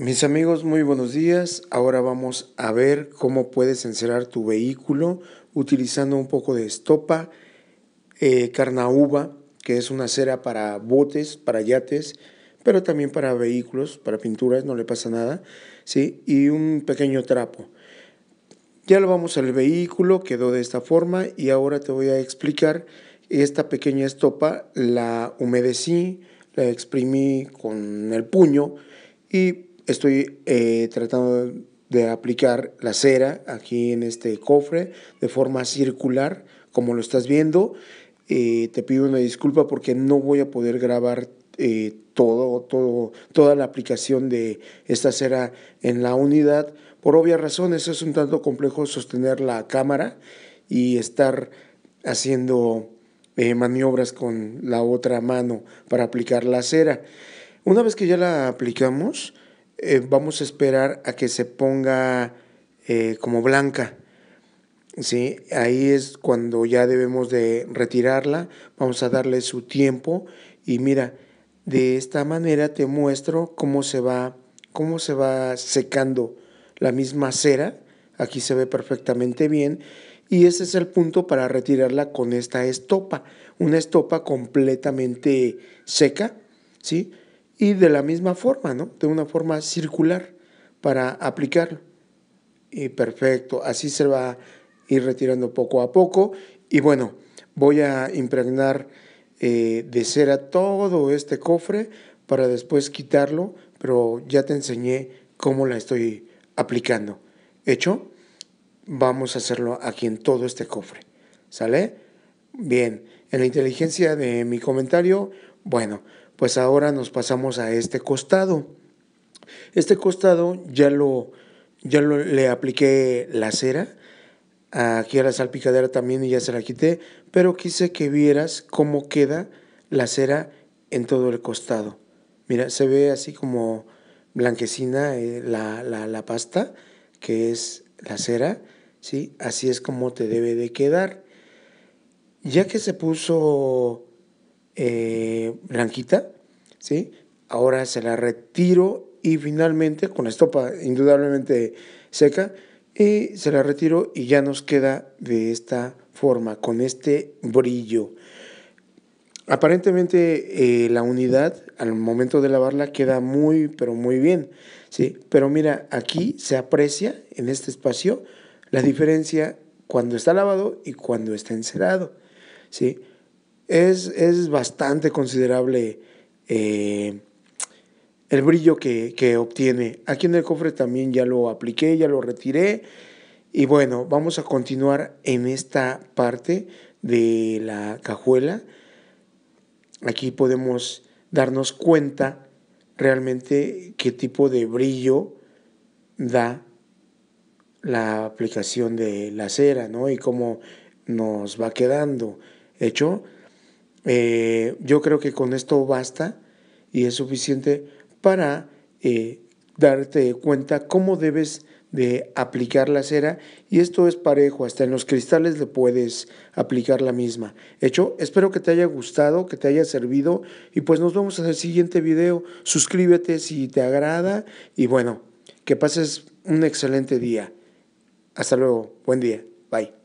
Mis amigos, muy buenos días. Ahora vamos a ver cómo puedes encerar tu vehículo utilizando un poco de estopa, eh, carnauba, que es una cera para botes, para yates, pero también para vehículos, para pinturas, no le pasa nada, ¿sí? Y un pequeño trapo. Ya lo vamos al vehículo, quedó de esta forma y ahora te voy a explicar esta pequeña estopa, la humedecí, la exprimí con el puño y estoy eh, tratando de aplicar la cera aquí en este cofre de forma circular, como lo estás viendo. Eh, te pido una disculpa porque no voy a poder grabar eh, todo, toda la aplicación de esta cera en la unidad. Por obvias razones es un tanto complejo sostener la cámara y estar haciendo maniobras con la otra mano para aplicar la cera. Una vez que ya la aplicamos, eh, vamos a esperar a que se ponga eh, como blanca. ¿sí? Ahí es cuando ya debemos de retirarla, vamos a darle su tiempo y mira, de esta manera te muestro cómo se va, cómo se va secando la misma cera, aquí se ve perfectamente bien y ese es el punto para retirarla con esta estopa, una estopa completamente seca, ¿sí? y de la misma forma, ¿no? De una forma circular para aplicarlo. Y perfecto, así se va a ir retirando poco a poco. Y bueno, voy a impregnar eh, de cera todo este cofre para después quitarlo, pero ya te enseñé cómo la estoy aplicando. ¿Hecho? Vamos a hacerlo aquí en todo este cofre. ¿Sale? Bien, en la inteligencia de mi comentario, bueno, pues ahora nos pasamos a este costado. Este costado ya lo, ya lo, le apliqué la cera, aquí a la salpicadera también y ya se la quité, pero quise que vieras cómo queda la cera en todo el costado. Mira, se ve así como blanquecina eh, la, la, la, pasta, que es la cera, ¿sí? Así es como te debe de quedar. Ya que se puso eh, blanquita, ¿sí? Ahora se la retiro y finalmente, con la estopa indudablemente seca, y se la retiro y ya nos queda de esta forma, con este brillo. Aparentemente eh, la unidad al momento de lavarla queda muy, pero muy bien, ¿sí? Pero mira, aquí se aprecia en este espacio la diferencia cuando está lavado y cuando está encerado, ¿sí? es, bastante considerable eh, el brillo que, obtiene. Aquí en el cofre también ya lo apliqué, ya lo retiré. Y bueno, vamos a continuar en esta parte de la cajuela. Aquí podemos darnos cuenta realmente qué tipo de brillo da la aplicación de la cera, Y cómo nos va quedando. Hecho, eh, yo creo que con esto basta y es suficiente para eh, darte cuenta cómo debes de aplicar la cera y esto es parejo, hasta en los cristales le puedes aplicar la misma. Hecho, espero que te haya gustado, que te haya servido y pues nos vemos en el siguiente video. Suscríbete si te agrada y bueno, que pases un excelente día. Hasta luego, buen día, bye.